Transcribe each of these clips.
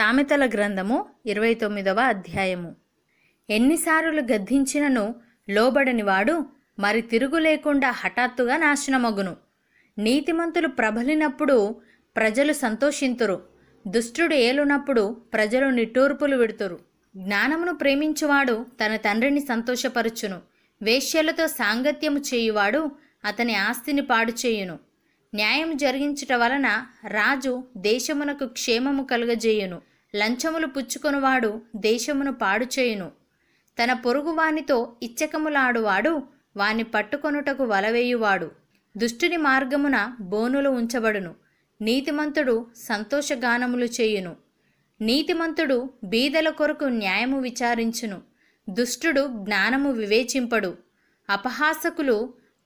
సామెతల గ్రంథము ఇరవై తొమ్మిదవ అధ్యాయము ఎన్నిసార్లు గద్దించినను లోబడనివాడు మరి తిరుగు లేకుండా హఠాత్తుగా నాశనమగును నీతిమంతులు ప్రబలినప్పుడు ప్రజలు సంతోషింతురు దుష్టుడు ఏలునప్పుడు ప్రజలు నిట్టూర్పులు విడుతురు జ్ఞానమును ప్రేమించువాడు తన తండ్రిని సంతోషపరచును వేశ్యలతో సాంగత్యము చేయువాడు అతని ఆస్తిని పాడు చేయును న్యాయం జరిగించుట వలన రాజు దేశమునకు క్షేమము కలుగజేయును లంచములు పుచ్చుకొనువాడు దేశమును పాడు చేయును తన పొరుగువానితో ఇచ్చకములాడువాడు వాని పట్టుకొనుటకు వలవేయువాడు దుష్టుని మార్గమున బోనులు ఉంచబడును నీతిమంతుడు సంతోషగానములు చేయును నీతిమంతుడు బీదల కొరకు న్యాయము విచారించును దుష్టుడు జ్ఞానము వివేచింపడు అపహాసకులు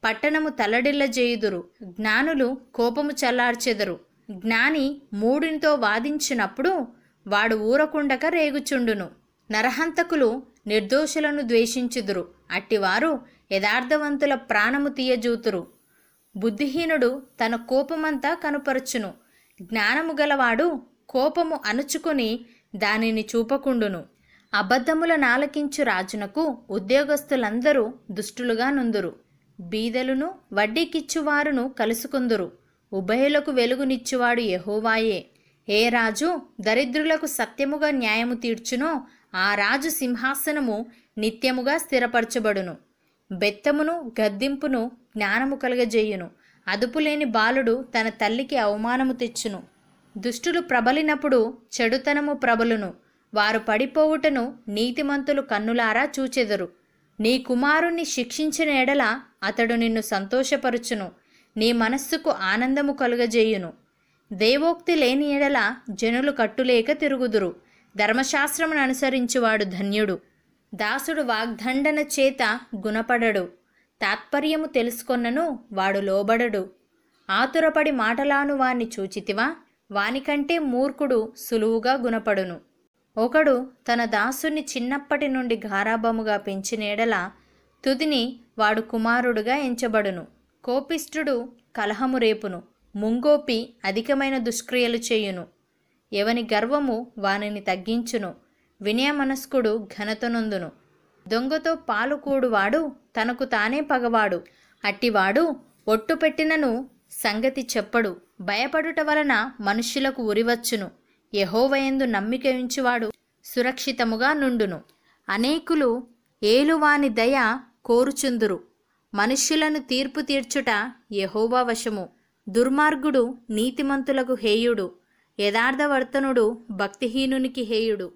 పట్టణము తలడిల్లజేయుదురు జ్ఞానులు కోపము చల్లార్చెదరు జ్ఞాని మూడినితో వాదించినప్పుడు వాడు ఊరకుండక రేగుచుండును నరహంతకులు నిర్దోషులను ద్వేషించుదురు అట్టివారు యథార్థవంతుల ప్రాణము తీయజూతురు బుద్ధిహీనుడు తన కోపమంతా కనుపరుచును జ్ఞానము గలవాడు కోపము అణుచుకుని దానిని చూపకుండును అబద్ధముల నాలకించు రాజునకు ఉద్యోగస్తులందరూ దుష్టులుగా నుందురు బీదలును వడ్డీకిచ్చువారును కలుసుకుందురు ఉభయులకు వెలుగునిచ్చువాడు యహోవాయే ఏ రాజు దరిద్రులకు సత్యముగా న్యాయము తీర్చునో ఆ రాజు సింహాసనము నిత్యముగా స్థిరపరచబడును బెత్తమును గద్దింపును జ్ఞానము కలగజేయును అదుపులేని బాలుడు తన తల్లికి అవమానము తెచ్చును దుష్టులు ప్రబలినప్పుడు చెడుతనము ప్రబలును వారు పడిపోవుటను నీతిమంతులు కన్నులారా చూచెదరు నీ కుమారుణ్ణి శిక్షించిన ఎడల అతడు నిన్ను సంతోషపరుచును నీ మనస్సుకు ఆనందము కలుగజేయును దేవోక్తి లేని ఎడల జనులు కట్టులేక తిరుగుదురు ధర్మశాస్త్రమును అనుసరించువాడు ధన్యుడు దాసుడు వాగ్దండన చేత గుణపడడు తాత్పర్యము తెలుసుకొన్నను వాడు లోబడడు ఆతురపడి మాటలాను వాణ్ణి చూచితివా వానికంటే మూర్ఖుడు సులువుగా గుణపడును ఒకడు తన దాసుని చిన్నప్పటి నుండి గారాభముగా పెంచినేడల తుదిని వాడు కుమారుడుగా ఎంచబడును కోపిష్ఠుడు కలహము రేపును ముంగోపి అధికమైన దుష్క్రియలు చేయును ఎవని గర్వము వానిని తగ్గించును వినయమనస్కుడు ఘనతనుందును దొంగతో పాలు కూడువాడు తనకు తానే పగవాడు అట్టివాడు ఒట్టు పెట్టినను సంగతి చెప్పడు భయపడుట వలన మనుష్యులకు ఉరివచ్చును యహోవయందు నమ్మిక ఉంచువాడు సురక్షితముగా నుండును అనేకులు ఏలువాని దయ కోరుచుందురు మనుష్యులను తీర్పు తీర్చుట యహోవా వశము దుర్మార్గుడు నీతిమంతులకు హేయుడు యథార్థవర్తనుడు భక్తిహీనునికి హేయుడు